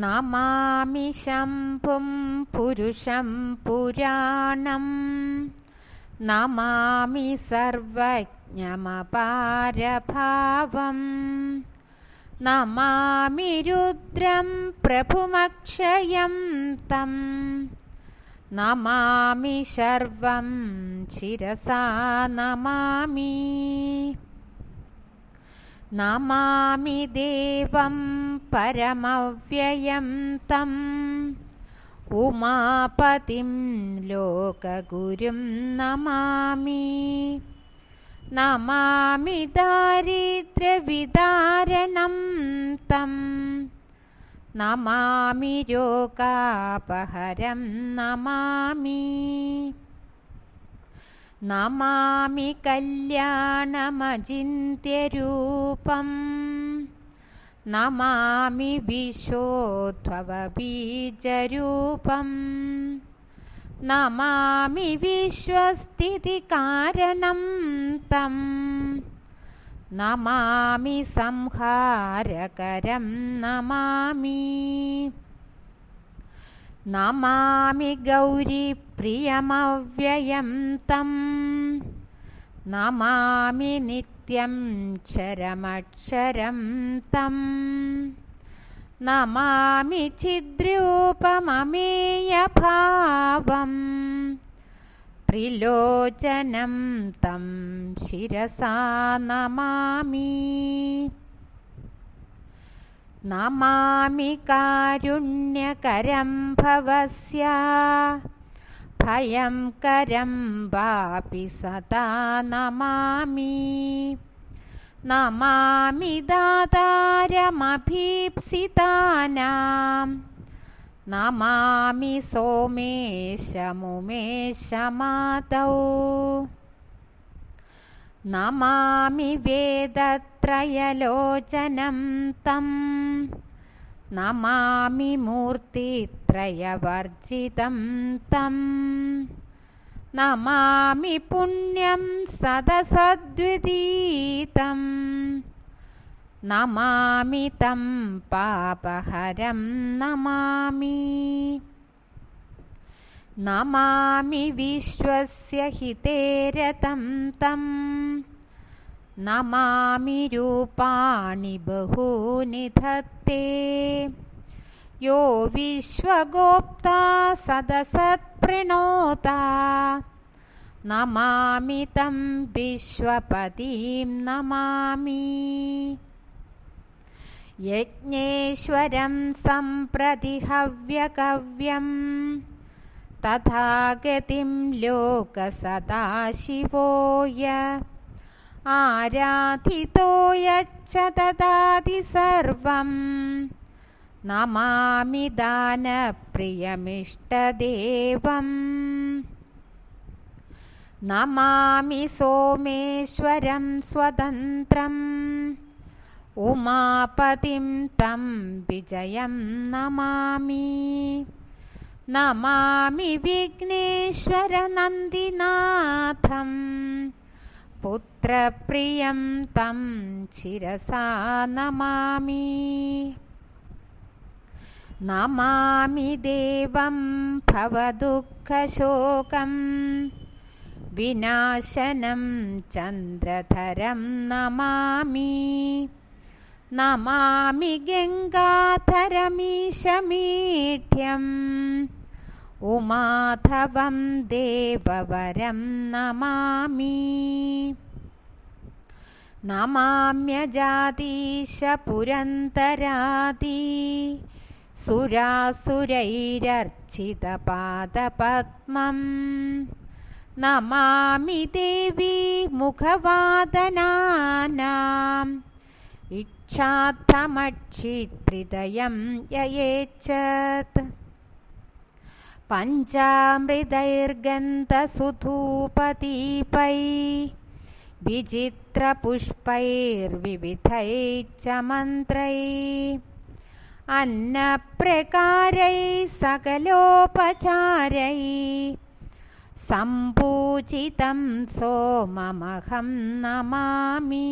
नमामि शम्भुं पुरुषं पुराणं नमामि सर्वज्ञमपारभावं नमामि रुद्रं प्रभुमक्षयं तं नमामि शर्वं शिरसा नमामि नमामि देवं परमव्ययं तम् उमापतिं लोकगुरुं नमामि नमामि दारिद्र्यविदारणं तं नमामि रोगापहरं नमामि नमामि कल्याणमजिन्त्यरूपम् नमामि विशोद्भवबीजरूपम् नमामि विश्वस्थितिकारणं तं नमामि संहारकरं नमामि नमामि गौरीप्रियमव्ययं तं नमामि नित्यं चरमक्षरं तं नमामि चिद्रूपममेयभावम् त्रिलोचनं तं शिरसा नमामि नमामि कारुण्यकरं भवस्य भयं करं वापि सदा नमामि नमामि दातारमभीप्सितानां नमामि सोमेशमुमेश नमामि वेदत् त्रयलोचनं तं नमामि मूर्तित्रयवर्जितं तं नमामि पुण्यं सदसद्विदीतं नमामि तं पापहरं नमामि नमामि विश्वस्य हितेरतं तम् नमामि रूपाणि धत्ते यो विश्वगोप्ता सदसत्प्रणोता नमामि तं विश्वपतिं नमामि यज्ञेश्वरं सम्प्रति हव्यकव्यं तथा गतिं लोकसदाशिवो य आराधितो यच्च ददाति सर्वं नमामि दानप्रियमिष्टदेवम् नमामि सोमेश्वरं स्वतन्त्रम् उमापतिं तं विजयं नमामि नमामि विघ्नेश्वरनन्दिनाथम् पुत्रप्रियं तं शिरसा नमामि नमामि देवं भवदुःखशोकम् विनाशनं चन्द्रधरं नमामि नमामि गङ्गाधरमीशमीठ्यम् उमाधवं देववरं नमामि सुरासुरैरर्चितपादपद्मम् नमामि देवी मुखवादनानाम् इच्छात्थमक्षित्रिदयं ययेच्छत् पञ्चामृतैर्गन्तसुधूपदीपै विचित्रपुष्पैर्विविधैश्च मन्त्रै अन्नप्रकारै सकलोपचारै सम्पूजितं सोममहं नमामि